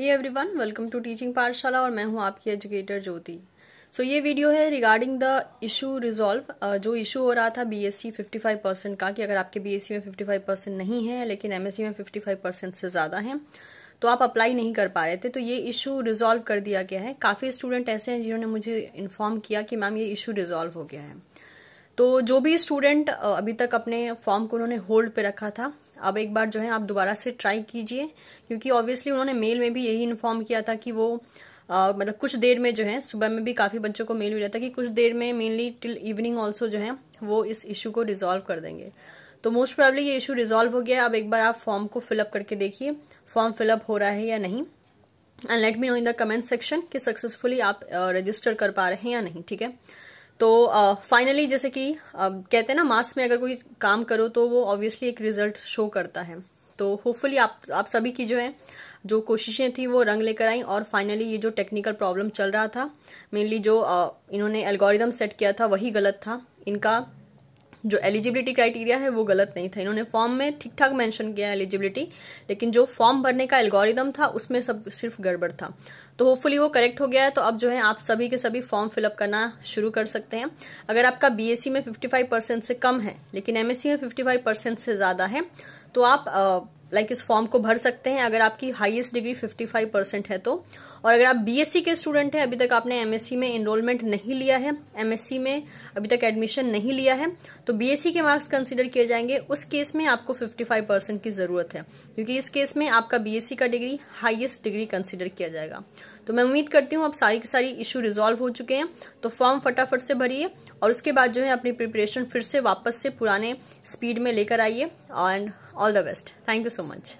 hey everyone welcome to teaching Pathshala और मैं हूं आपकी एजुकेटर ज्योति सो ये वीडियो है रिगार्डिंग द इशू रिजॉल्व जो इशू हो रहा था बीएससी 55 परसेंट का कि अगर आपके बीएससी में 55 परसेंट नहीं है लेकिन एमएससी में 55 परसेंट से ज़्यादा हैं तो आप अप्लाई नहीं कर पा रहे थे तो ये इशू रिजॉल्व कर दिया गया है काफ़ी स्टूडेंट ऐसे हैं जिन्होंने मुझे इन्फॉर्म किया कि मैम ये इशू रिजॉल्व हो गया है तो जो भी स्टूडेंट अभी तक अपने फॉर्म को उन्होंने होल्ड पे रखा था अब एक बार जो है आप दोबारा से ट्राई कीजिए क्योंकि ऑब्वियसली उन्होंने मेल में भी यही इन्फॉर्म किया था कि वो Uh, मतलब कुछ देर में जो है सुबह में भी काफ़ी बच्चों को मेल मिला था कि कुछ देर में मेनली टिल इवनिंग ऑल्सो जो है वो इस इशू को रिजॉल्व कर देंगे तो मोस्ट प्रॉब्ली ये इशू रिजॉल्व हो गया अब एक बार आप फॉर्म को फिलअप करके देखिए फॉर्म फिलअप हो रहा है या नहीं and let me know in the comment section कि सक्सेसफुली आप रजिस्टर uh, कर पा रहे हैं या नहीं ठीक है तो फाइनली uh, जैसे कि uh, कहते हैं ना मास्क में अगर कोई काम करो तो वो ऑब्वियसली एक रिजल्ट शो करता है तो होपफुली आप आप सभी की जो है जो कोशिशें थी वो रंग लेकर आई और फाइनली ये जो टेक्निकल प्रॉब्लम चल रहा था मेनली जो uh, इन्होंने एल्गोरिदम सेट किया था वही गलत था इनका जो एलिजिबिलिटी क्राइटेरिया है वो गलत नहीं था इन्होंने फॉर्म में ठीक ठाक मेंशन किया एलिजिबिलिटी लेकिन जो फॉर्म भरने का एल्गोरिदम था उसमें सब सिर्फ गड़बड़ था तो होपफुली वो करेक्ट हो गया है तो अब जो है आप सभी के सभी फॉर्म फिलअप करना शुरू कर सकते हैं अगर आपका बी e में फिफ्टी परसेंट से कम है लेकिन एमएससी e में फिफ्टी परसेंट से ज़्यादा है तो आप लाइक like इस फॉर्म को भर सकते हैं अगर आपकी हाईएस्ट डिग्री 55 परसेंट है तो और अगर आप बीएससी के स्टूडेंट हैं अभी तक आपने एमएससी में इनरोलमेंट नहीं लिया है एमएससी में अभी तक एडमिशन नहीं लिया है तो बीएससी के मार्क्स कंसिडर किए जाएंगे उस केस में आपको 55 परसेंट की ज़रूरत है क्योंकि इस केस में आपका बी का डिग्री हाइएस्ट डिग्री कंसिडर किया जाएगा तो मैं उम्मीद करती हूँ अब सारी की सारी इशू रिजोल्व हो चुके हैं तो फॉर्म फटाफट से भरिए और उसके बाद जो है अपनी प्रिपरेशन फिर से वापस से पुराने स्पीड में लेकर आइए and all the best thank you so much